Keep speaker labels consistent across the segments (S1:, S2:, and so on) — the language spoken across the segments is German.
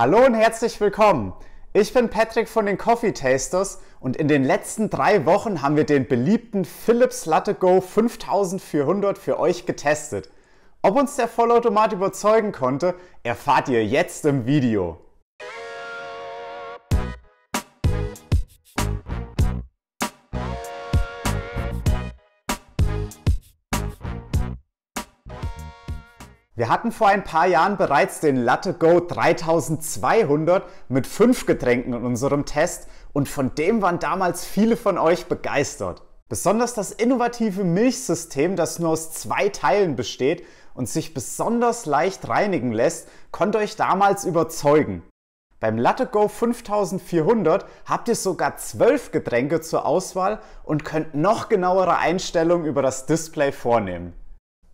S1: Hallo und herzlich willkommen. Ich bin Patrick von den Coffee Tasters und in den letzten drei Wochen haben wir den beliebten Philips Latte Go 5400 für euch getestet. Ob uns der Vollautomat überzeugen konnte, erfahrt ihr jetzt im Video. Wir hatten vor ein paar Jahren bereits den Latte Go 3200 mit fünf Getränken in unserem Test und von dem waren damals viele von euch begeistert. Besonders das innovative Milchsystem, das nur aus zwei Teilen besteht und sich besonders leicht reinigen lässt, konnte euch damals überzeugen. Beim Latte Go 5400 habt ihr sogar zwölf Getränke zur Auswahl und könnt noch genauere Einstellungen über das Display vornehmen.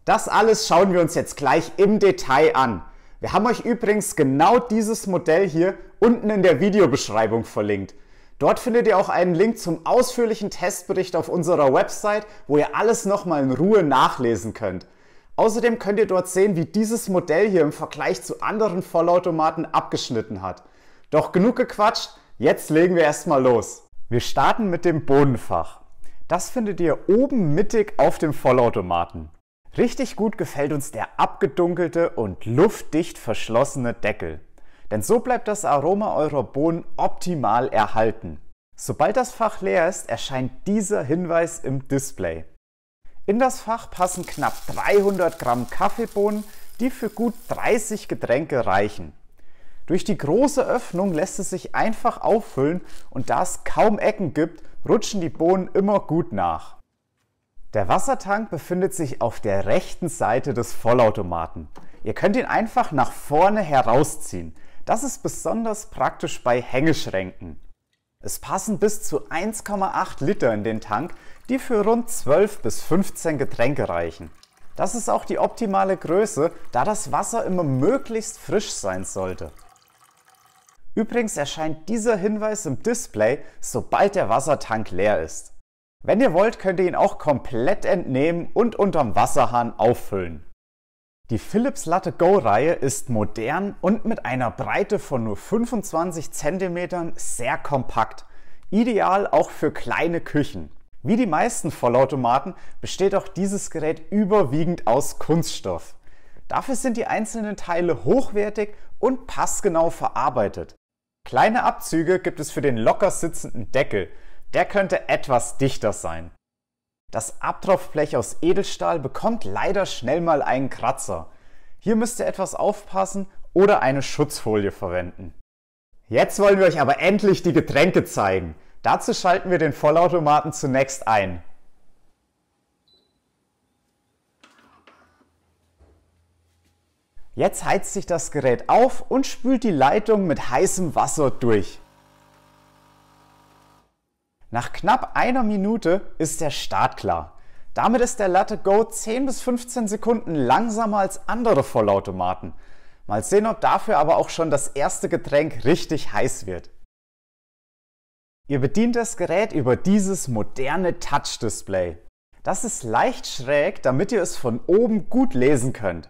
S1: Das alles schauen wir uns jetzt gleich im Detail an. Wir haben euch übrigens genau dieses Modell hier unten in der Videobeschreibung verlinkt. Dort findet ihr auch einen Link zum ausführlichen Testbericht auf unserer Website, wo ihr alles nochmal in Ruhe nachlesen könnt. Außerdem könnt ihr dort sehen, wie dieses Modell hier im Vergleich zu anderen Vollautomaten abgeschnitten hat. Doch genug gequatscht, jetzt legen wir erstmal los. Wir starten mit dem Bodenfach. Das findet ihr oben mittig auf dem Vollautomaten. Richtig gut gefällt uns der abgedunkelte und luftdicht verschlossene Deckel. Denn so bleibt das Aroma eurer Bohnen optimal erhalten. Sobald das Fach leer ist, erscheint dieser Hinweis im Display. In das Fach passen knapp 300 Gramm Kaffeebohnen, die für gut 30 Getränke reichen. Durch die große Öffnung lässt es sich einfach auffüllen und da es kaum Ecken gibt, rutschen die Bohnen immer gut nach. Der Wassertank befindet sich auf der rechten Seite des Vollautomaten. Ihr könnt ihn einfach nach vorne herausziehen. Das ist besonders praktisch bei Hängeschränken. Es passen bis zu 1,8 Liter in den Tank, die für rund 12 bis 15 Getränke reichen. Das ist auch die optimale Größe, da das Wasser immer möglichst frisch sein sollte. Übrigens erscheint dieser Hinweis im Display, sobald der Wassertank leer ist. Wenn ihr wollt, könnt ihr ihn auch komplett entnehmen und unterm Wasserhahn auffüllen. Die Philips Latte Go Reihe ist modern und mit einer Breite von nur 25 cm sehr kompakt. Ideal auch für kleine Küchen. Wie die meisten Vollautomaten besteht auch dieses Gerät überwiegend aus Kunststoff. Dafür sind die einzelnen Teile hochwertig und passgenau verarbeitet. Kleine Abzüge gibt es für den locker sitzenden Deckel, der könnte etwas dichter sein. Das Abtropfblech aus Edelstahl bekommt leider schnell mal einen Kratzer. Hier müsst ihr etwas aufpassen oder eine Schutzfolie verwenden. Jetzt wollen wir euch aber endlich die Getränke zeigen. Dazu schalten wir den Vollautomaten zunächst ein. Jetzt heizt sich das Gerät auf und spült die Leitung mit heißem Wasser durch. Nach knapp einer Minute ist der Start klar. Damit ist der Latte Go 10 bis 15 Sekunden langsamer als andere Vollautomaten. Mal sehen, ob dafür aber auch schon das erste Getränk richtig heiß wird. Ihr bedient das Gerät über dieses moderne Touch-Display. Das ist leicht schräg, damit ihr es von oben gut lesen könnt.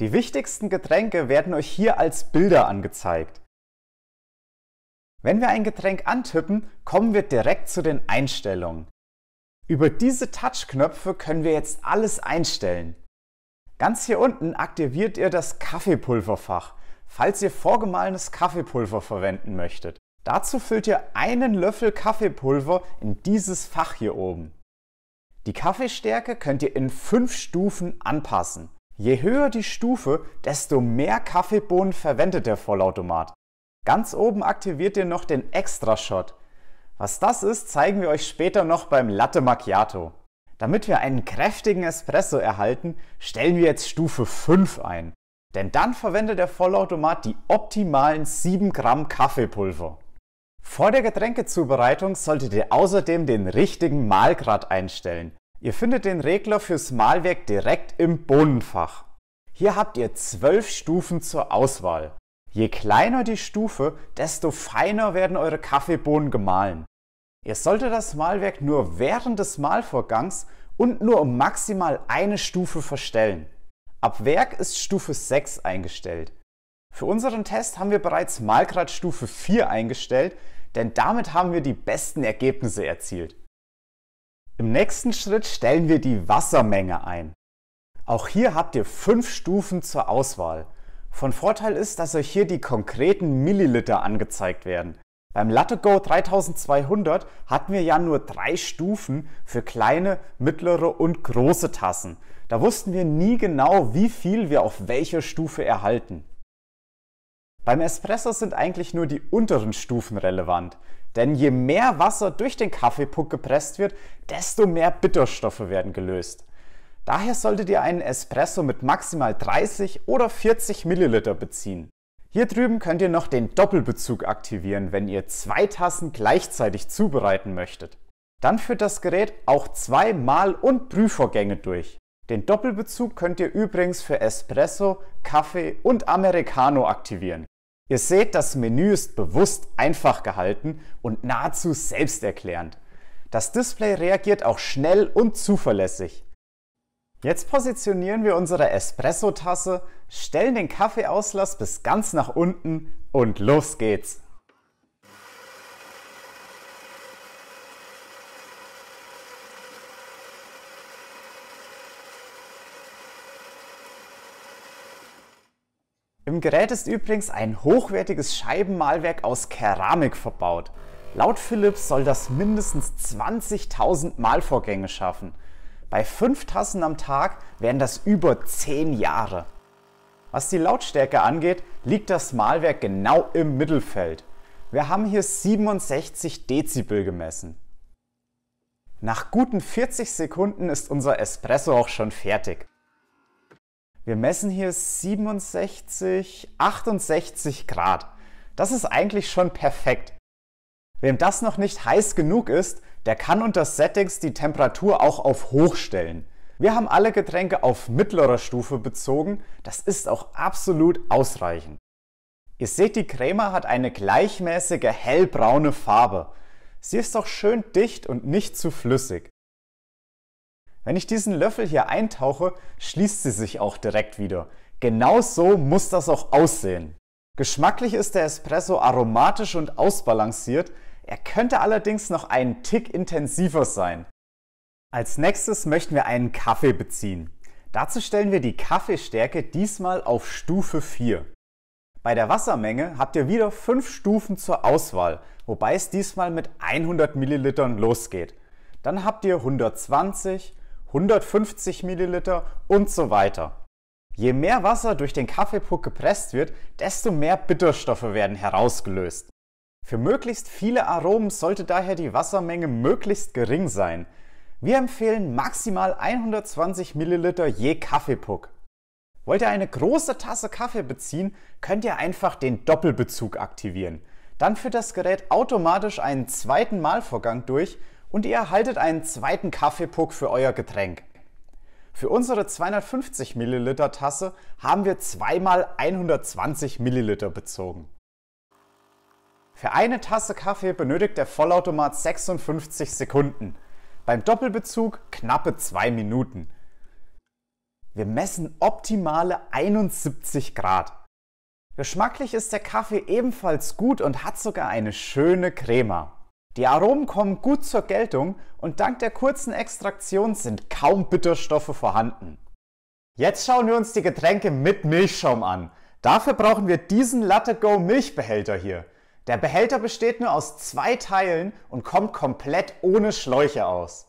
S1: Die wichtigsten Getränke werden euch hier als Bilder angezeigt. Wenn wir ein Getränk antippen, kommen wir direkt zu den Einstellungen. Über diese Touchknöpfe können wir jetzt alles einstellen. Ganz hier unten aktiviert ihr das Kaffeepulverfach, falls ihr vorgemahlenes Kaffeepulver verwenden möchtet. Dazu füllt ihr einen Löffel Kaffeepulver in dieses Fach hier oben. Die Kaffeestärke könnt ihr in fünf Stufen anpassen. Je höher die Stufe, desto mehr Kaffeebohnen verwendet der Vollautomat. Ganz oben aktiviert ihr noch den Extra-Shot. Was das ist, zeigen wir euch später noch beim Latte Macchiato. Damit wir einen kräftigen Espresso erhalten, stellen wir jetzt Stufe 5 ein. Denn dann verwendet der Vollautomat die optimalen 7 Gramm Kaffeepulver. Vor der Getränkezubereitung solltet ihr außerdem den richtigen Mahlgrad einstellen. Ihr findet den Regler fürs Mahlwerk direkt im Bohnenfach. Hier habt ihr 12 Stufen zur Auswahl. Je kleiner die Stufe, desto feiner werden eure Kaffeebohnen gemahlen. Ihr solltet das Mahlwerk nur während des Mahlvorgangs und nur um maximal eine Stufe verstellen. Ab Werk ist Stufe 6 eingestellt. Für unseren Test haben wir bereits Mahlgrad Stufe 4 eingestellt, denn damit haben wir die besten Ergebnisse erzielt. Im nächsten Schritt stellen wir die Wassermenge ein. Auch hier habt ihr 5 Stufen zur Auswahl. Von Vorteil ist, dass euch hier die konkreten Milliliter angezeigt werden. Beim Latte Go 3200 hatten wir ja nur drei Stufen für kleine, mittlere und große Tassen. Da wussten wir nie genau, wie viel wir auf welcher Stufe erhalten. Beim Espresso sind eigentlich nur die unteren Stufen relevant, denn je mehr Wasser durch den Kaffeepuck gepresst wird, desto mehr Bitterstoffe werden gelöst. Daher solltet ihr einen Espresso mit maximal 30 oder 40 Milliliter beziehen. Hier drüben könnt ihr noch den Doppelbezug aktivieren, wenn ihr zwei Tassen gleichzeitig zubereiten möchtet. Dann führt das Gerät auch zwei Mal- und Prüfvorgänge durch. Den Doppelbezug könnt ihr übrigens für Espresso, Kaffee und Americano aktivieren. Ihr seht, das Menü ist bewusst einfach gehalten und nahezu selbsterklärend. Das Display reagiert auch schnell und zuverlässig. Jetzt positionieren wir unsere Espresso-Tasse, stellen den Kaffeeauslass bis ganz nach unten und los geht's! Im Gerät ist übrigens ein hochwertiges Scheibenmalwerk aus Keramik verbaut. Laut Philips soll das mindestens 20.000 Malvorgänge schaffen – bei fünf Tassen am Tag wären das über zehn Jahre. Was die Lautstärke angeht, liegt das Malwerk genau im Mittelfeld. Wir haben hier 67 Dezibel gemessen. Nach guten 40 Sekunden ist unser Espresso auch schon fertig. Wir messen hier 67, 68 Grad. Das ist eigentlich schon perfekt. Wem das noch nicht heiß genug ist, der kann unter Settings die Temperatur auch auf hoch stellen. Wir haben alle Getränke auf mittlerer Stufe bezogen, das ist auch absolut ausreichend. Ihr seht, die Crema hat eine gleichmäßige hellbraune Farbe. Sie ist auch schön dicht und nicht zu flüssig. Wenn ich diesen Löffel hier eintauche, schließt sie sich auch direkt wieder. Genau so muss das auch aussehen. Geschmacklich ist der Espresso aromatisch und ausbalanciert, er könnte allerdings noch einen Tick intensiver sein. Als nächstes möchten wir einen Kaffee beziehen. Dazu stellen wir die Kaffeestärke diesmal auf Stufe 4. Bei der Wassermenge habt ihr wieder 5 Stufen zur Auswahl, wobei es diesmal mit 100 Millilitern losgeht. Dann habt ihr 120, 150 Milliliter und so weiter. Je mehr Wasser durch den Kaffeepuck gepresst wird, desto mehr Bitterstoffe werden herausgelöst. Für möglichst viele Aromen sollte daher die Wassermenge möglichst gering sein. Wir empfehlen maximal 120 ml je Kaffeepuck. Wollt ihr eine große Tasse Kaffee beziehen, könnt ihr einfach den Doppelbezug aktivieren. Dann führt das Gerät automatisch einen zweiten Malvorgang durch und ihr erhaltet einen zweiten Kaffeepuck für euer Getränk. Für unsere 250 ml Tasse haben wir zweimal 120 ml bezogen. Für eine Tasse Kaffee benötigt der Vollautomat 56 Sekunden. Beim Doppelbezug knappe 2 Minuten. Wir messen optimale 71 Grad. Geschmacklich ist der Kaffee ebenfalls gut und hat sogar eine schöne Crema. Die Aromen kommen gut zur Geltung und dank der kurzen Extraktion sind kaum Bitterstoffe vorhanden. Jetzt schauen wir uns die Getränke mit Milchschaum an. Dafür brauchen wir diesen Latte Go Milchbehälter hier. Der Behälter besteht nur aus zwei Teilen und kommt komplett ohne Schläuche aus.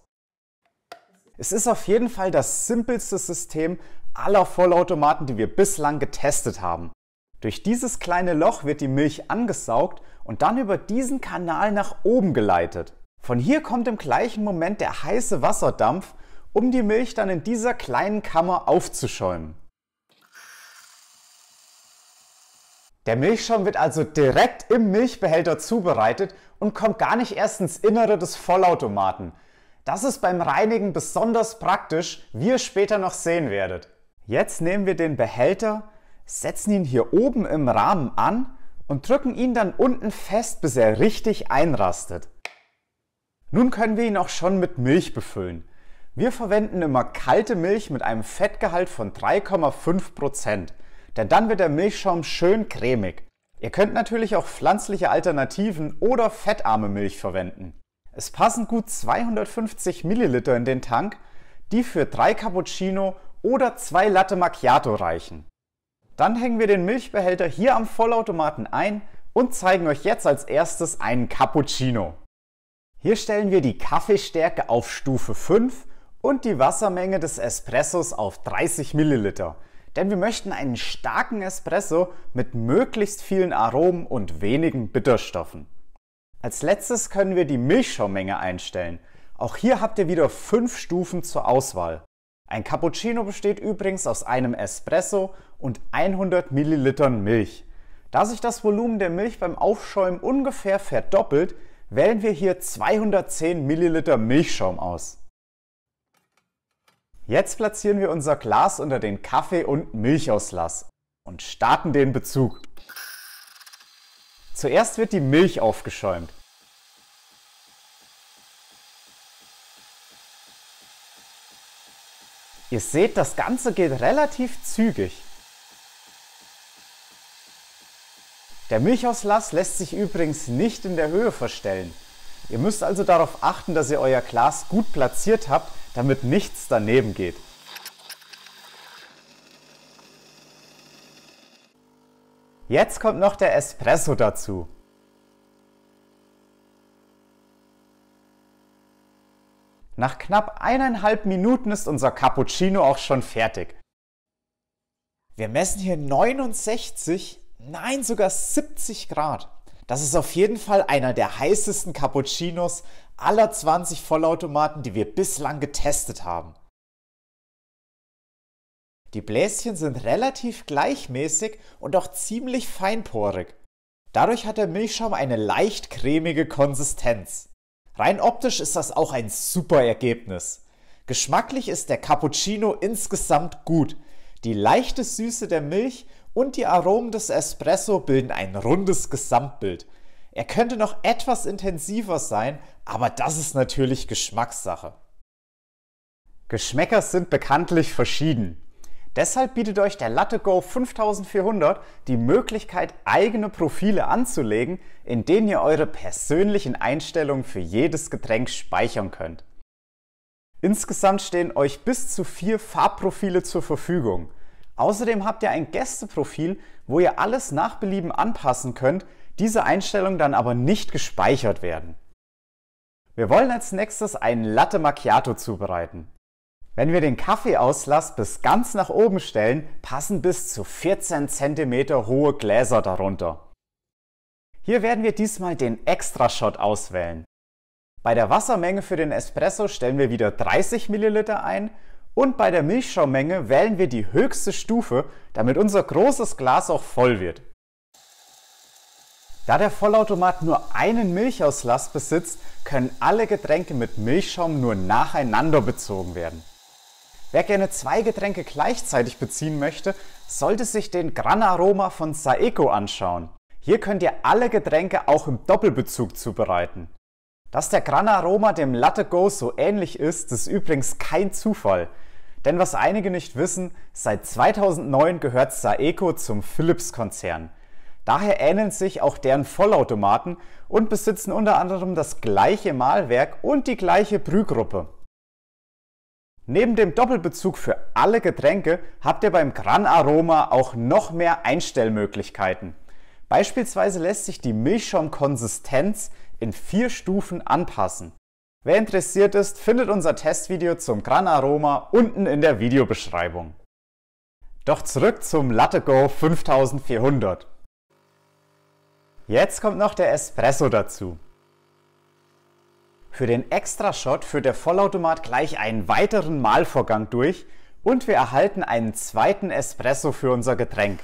S1: Es ist auf jeden Fall das simpelste System aller Vollautomaten, die wir bislang getestet haben. Durch dieses kleine Loch wird die Milch angesaugt und dann über diesen Kanal nach oben geleitet. Von hier kommt im gleichen Moment der heiße Wasserdampf, um die Milch dann in dieser kleinen Kammer aufzuschäumen. Der Milchschaum wird also direkt im Milchbehälter zubereitet und kommt gar nicht erst ins Innere des Vollautomaten. Das ist beim Reinigen besonders praktisch, wie ihr später noch sehen werdet. Jetzt nehmen wir den Behälter, setzen ihn hier oben im Rahmen an und drücken ihn dann unten fest, bis er richtig einrastet. Nun können wir ihn auch schon mit Milch befüllen. Wir verwenden immer kalte Milch mit einem Fettgehalt von 3,5 denn dann wird der Milchschaum schön cremig. Ihr könnt natürlich auch pflanzliche Alternativen oder fettarme Milch verwenden. Es passen gut 250 Milliliter in den Tank, die für drei Cappuccino oder zwei Latte Macchiato reichen. Dann hängen wir den Milchbehälter hier am Vollautomaten ein und zeigen euch jetzt als erstes einen Cappuccino. Hier stellen wir die Kaffeestärke auf Stufe 5 und die Wassermenge des Espressos auf 30 Milliliter. Denn wir möchten einen starken Espresso mit möglichst vielen Aromen und wenigen Bitterstoffen. Als letztes können wir die Milchschaumenge einstellen. Auch hier habt ihr wieder fünf Stufen zur Auswahl. Ein Cappuccino besteht übrigens aus einem Espresso und 100 Millilitern Milch. Da sich das Volumen der Milch beim Aufschäumen ungefähr verdoppelt, wählen wir hier 210 Milliliter Milchschaum aus. Jetzt platzieren wir unser Glas unter den Kaffee- und Milchauslass und starten den Bezug. Zuerst wird die Milch aufgeschäumt. Ihr seht, das Ganze geht relativ zügig. Der Milchauslass lässt sich übrigens nicht in der Höhe verstellen. Ihr müsst also darauf achten, dass ihr euer Glas gut platziert habt, damit nichts daneben geht. Jetzt kommt noch der Espresso dazu. Nach knapp eineinhalb Minuten ist unser Cappuccino auch schon fertig. Wir messen hier 69, nein sogar 70 Grad. Das ist auf jeden Fall einer der heißesten Cappuccinos aller 20 Vollautomaten, die wir bislang getestet haben. Die Bläschen sind relativ gleichmäßig und auch ziemlich feinporig. Dadurch hat der Milchschaum eine leicht cremige Konsistenz. Rein optisch ist das auch ein super Ergebnis. Geschmacklich ist der Cappuccino insgesamt gut. Die leichte Süße der Milch und die Aromen des Espresso bilden ein rundes Gesamtbild. Er könnte noch etwas intensiver sein, aber das ist natürlich Geschmackssache. Geschmäcker sind bekanntlich verschieden. Deshalb bietet euch der Latte Go 5400 die Möglichkeit, eigene Profile anzulegen, in denen ihr eure persönlichen Einstellungen für jedes Getränk speichern könnt. Insgesamt stehen euch bis zu vier Farbprofile zur Verfügung. Außerdem habt ihr ein Gästeprofil, wo ihr alles nach Belieben anpassen könnt, diese Einstellungen dann aber nicht gespeichert werden. Wir wollen als nächstes einen Latte Macchiato zubereiten. Wenn wir den Kaffeeauslass bis ganz nach oben stellen, passen bis zu 14 cm hohe Gläser darunter. Hier werden wir diesmal den Extra-Shot auswählen. Bei der Wassermenge für den Espresso stellen wir wieder 30 ml ein und bei der Milchschaumenge wählen wir die höchste Stufe, damit unser großes Glas auch voll wird. Da der Vollautomat nur einen Milchauslass besitzt, können alle Getränke mit Milchschaum nur nacheinander bezogen werden. Wer gerne zwei Getränke gleichzeitig beziehen möchte, sollte sich den Gran Aroma von Saeco anschauen. Hier könnt ihr alle Getränke auch im Doppelbezug zubereiten. Dass der Gran Aroma dem Latte Go so ähnlich ist, ist übrigens kein Zufall. Denn was einige nicht wissen, seit 2009 gehört Saeco zum Philips-Konzern. Daher ähneln sich auch deren Vollautomaten und besitzen unter anderem das gleiche Mahlwerk und die gleiche Brühgruppe. Neben dem Doppelbezug für alle Getränke habt ihr beim Gran Aroma auch noch mehr Einstellmöglichkeiten. Beispielsweise lässt sich die Milchschaumkonsistenz in vier Stufen anpassen. Wer interessiert ist, findet unser Testvideo zum Gran Aroma unten in der Videobeschreibung. Doch zurück zum Latte Go 5400. Jetzt kommt noch der Espresso dazu. Für den Extra-Shot führt der Vollautomat gleich einen weiteren Mahlvorgang durch und wir erhalten einen zweiten Espresso für unser Getränk.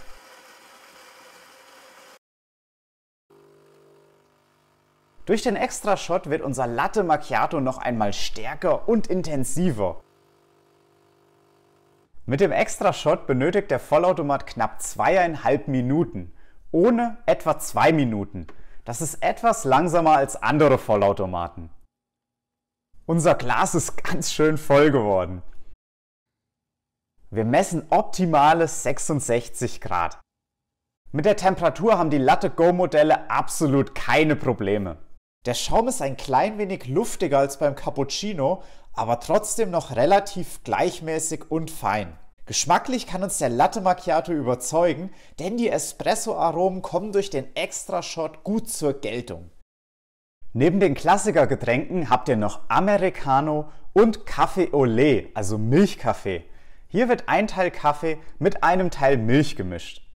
S1: Durch den Extra-Shot wird unser Latte Macchiato noch einmal stärker und intensiver. Mit dem Extra-Shot benötigt der Vollautomat knapp zweieinhalb Minuten, ohne etwa zwei Minuten. Das ist etwas langsamer als andere Vollautomaten. Unser Glas ist ganz schön voll geworden. Wir messen optimale 66 Grad. Mit der Temperatur haben die Latte Go Modelle absolut keine Probleme. Der Schaum ist ein klein wenig luftiger als beim Cappuccino, aber trotzdem noch relativ gleichmäßig und fein. Geschmacklich kann uns der Latte Macchiato überzeugen, denn die Espresso-Aromen kommen durch den Extra-Shot gut zur Geltung. Neben den Klassikergetränken habt ihr noch Americano und Kaffee Olé, also Milchkaffee. Hier wird ein Teil Kaffee mit einem Teil Milch gemischt.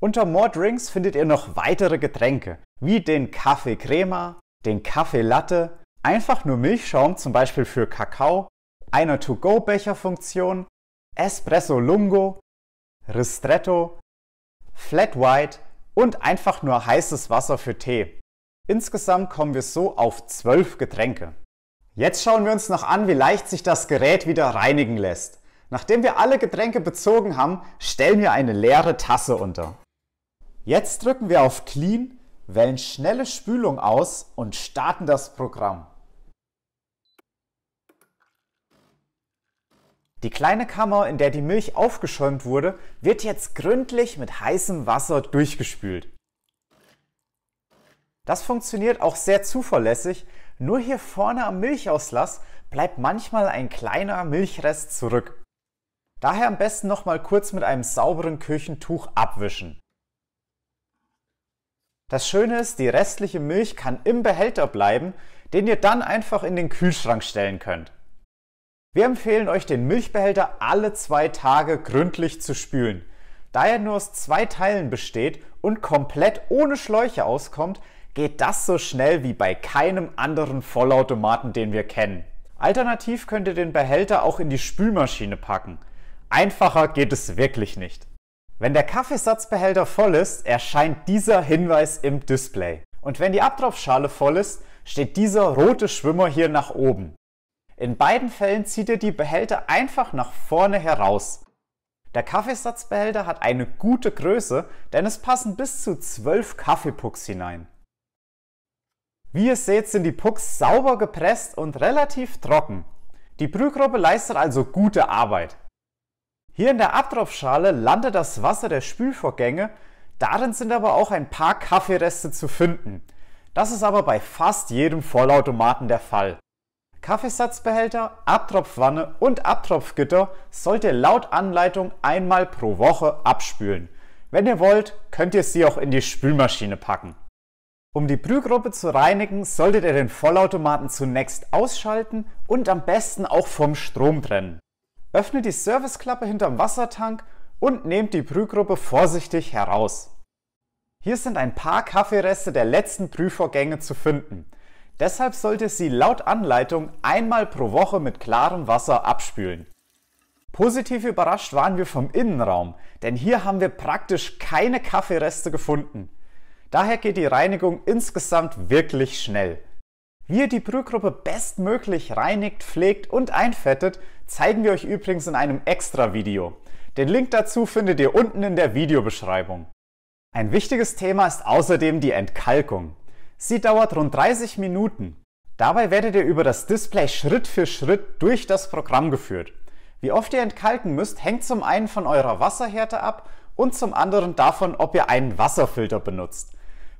S1: Unter More Drinks findet ihr noch weitere Getränke wie den Kaffeecrema, den Kaffeelatte, einfach nur Milchschaum zum Beispiel für Kakao, eine To-Go-Becherfunktion, Espresso Lungo, Ristretto, Flat White und einfach nur heißes Wasser für Tee. Insgesamt kommen wir so auf 12 Getränke. Jetzt schauen wir uns noch an, wie leicht sich das Gerät wieder reinigen lässt. Nachdem wir alle Getränke bezogen haben, stellen wir eine leere Tasse unter. Jetzt drücken wir auf Clean wählen schnelle Spülung aus und starten das Programm. Die kleine Kammer, in der die Milch aufgeschäumt wurde, wird jetzt gründlich mit heißem Wasser durchgespült. Das funktioniert auch sehr zuverlässig, nur hier vorne am Milchauslass bleibt manchmal ein kleiner Milchrest zurück. Daher am besten nochmal kurz mit einem sauberen Küchentuch abwischen. Das Schöne ist, die restliche Milch kann im Behälter bleiben, den ihr dann einfach in den Kühlschrank stellen könnt. Wir empfehlen euch, den Milchbehälter alle zwei Tage gründlich zu spülen. Da er nur aus zwei Teilen besteht und komplett ohne Schläuche auskommt, geht das so schnell wie bei keinem anderen Vollautomaten, den wir kennen. Alternativ könnt ihr den Behälter auch in die Spülmaschine packen. Einfacher geht es wirklich nicht. Wenn der Kaffeesatzbehälter voll ist, erscheint dieser Hinweis im Display. Und wenn die Abtropfschale voll ist, steht dieser rote Schwimmer hier nach oben. In beiden Fällen zieht ihr die Behälter einfach nach vorne heraus. Der Kaffeesatzbehälter hat eine gute Größe, denn es passen bis zu 12 Kaffeepucks hinein. Wie ihr seht, sind die Pucks sauber gepresst und relativ trocken. Die Brühgruppe leistet also gute Arbeit. Hier in der Abtropfschale landet das Wasser der Spülvorgänge, darin sind aber auch ein paar Kaffeereste zu finden. Das ist aber bei fast jedem Vollautomaten der Fall. Kaffeesatzbehälter, Abtropfwanne und Abtropfgitter sollt ihr laut Anleitung einmal pro Woche abspülen. Wenn ihr wollt, könnt ihr sie auch in die Spülmaschine packen. Um die Brühgruppe zu reinigen, solltet ihr den Vollautomaten zunächst ausschalten und am besten auch vom Strom trennen öffnet die Serviceklappe hinterm Wassertank und nehmt die Brühgruppe vorsichtig heraus. Hier sind ein paar Kaffeereste der letzten Prüfvorgänge zu finden. Deshalb sollte sie laut Anleitung einmal pro Woche mit klarem Wasser abspülen. Positiv überrascht waren wir vom Innenraum, denn hier haben wir praktisch keine Kaffeereste gefunden. Daher geht die Reinigung insgesamt wirklich schnell. Wie ihr die Brühgruppe bestmöglich reinigt, pflegt und einfettet, zeigen wir euch übrigens in einem extra Video. Den Link dazu findet ihr unten in der Videobeschreibung. Ein wichtiges Thema ist außerdem die Entkalkung. Sie dauert rund 30 Minuten. Dabei werdet ihr über das Display Schritt für Schritt durch das Programm geführt. Wie oft ihr entkalken müsst, hängt zum einen von eurer Wasserhärte ab und zum anderen davon, ob ihr einen Wasserfilter benutzt.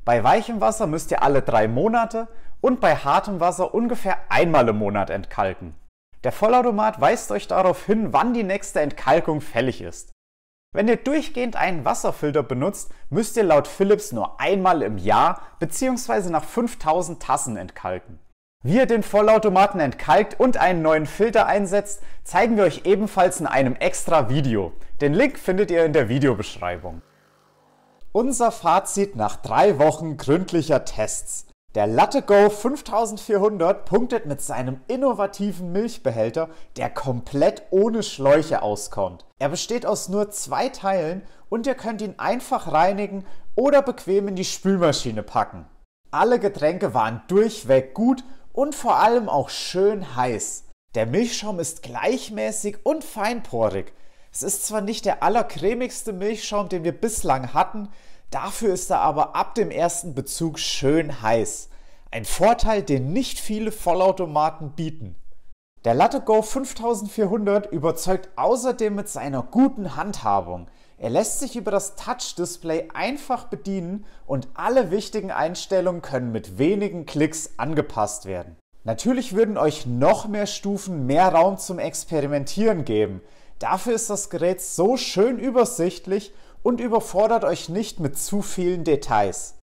S1: Bei weichem Wasser müsst ihr alle drei Monate, und bei hartem Wasser ungefähr einmal im Monat entkalken. Der Vollautomat weist euch darauf hin, wann die nächste Entkalkung fällig ist. Wenn ihr durchgehend einen Wasserfilter benutzt, müsst ihr laut Philips nur einmal im Jahr bzw. nach 5000 Tassen entkalken. Wie ihr den Vollautomaten entkalkt und einen neuen Filter einsetzt, zeigen wir euch ebenfalls in einem extra Video. Den Link findet ihr in der Videobeschreibung. Unser Fazit nach drei Wochen gründlicher Tests. Der Latte Go 5400 punktet mit seinem innovativen Milchbehälter, der komplett ohne Schläuche auskommt. Er besteht aus nur zwei Teilen und ihr könnt ihn einfach reinigen oder bequem in die Spülmaschine packen. Alle Getränke waren durchweg gut und vor allem auch schön heiß. Der Milchschaum ist gleichmäßig und feinporig. Es ist zwar nicht der allercremigste Milchschaum, den wir bislang hatten, Dafür ist er aber ab dem ersten Bezug schön heiß. Ein Vorteil, den nicht viele Vollautomaten bieten. Der Latte Go 5400 überzeugt außerdem mit seiner guten Handhabung. Er lässt sich über das Touch-Display einfach bedienen und alle wichtigen Einstellungen können mit wenigen Klicks angepasst werden. Natürlich würden euch noch mehr Stufen mehr Raum zum Experimentieren geben. Dafür ist das Gerät so schön übersichtlich und überfordert euch nicht mit zu vielen Details.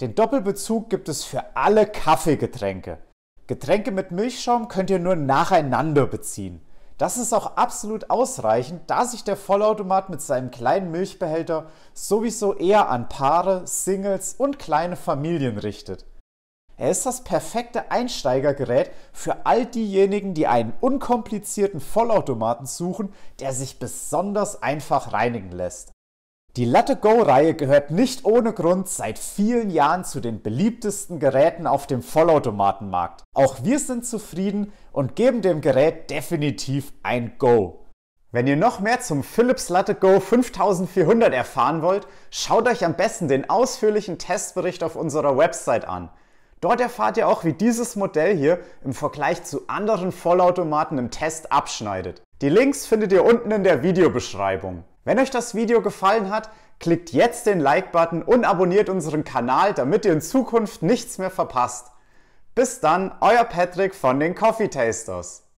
S1: Den Doppelbezug gibt es für alle Kaffeegetränke. Getränke mit Milchschaum könnt ihr nur nacheinander beziehen. Das ist auch absolut ausreichend, da sich der Vollautomat mit seinem kleinen Milchbehälter sowieso eher an Paare, Singles und kleine Familien richtet. Er ist das perfekte Einsteigergerät für all diejenigen, die einen unkomplizierten Vollautomaten suchen, der sich besonders einfach reinigen lässt. Die Latte Go-Reihe gehört nicht ohne Grund seit vielen Jahren zu den beliebtesten Geräten auf dem Vollautomatenmarkt. Auch wir sind zufrieden und geben dem Gerät definitiv ein Go. Wenn ihr noch mehr zum Philips Latte Go 5400 erfahren wollt, schaut euch am besten den ausführlichen Testbericht auf unserer Website an. Dort erfahrt ihr auch, wie dieses Modell hier im Vergleich zu anderen Vollautomaten im Test abschneidet. Die Links findet ihr unten in der Videobeschreibung. Wenn euch das Video gefallen hat, klickt jetzt den Like-Button und abonniert unseren Kanal, damit ihr in Zukunft nichts mehr verpasst. Bis dann, euer Patrick von den Coffee Tasters.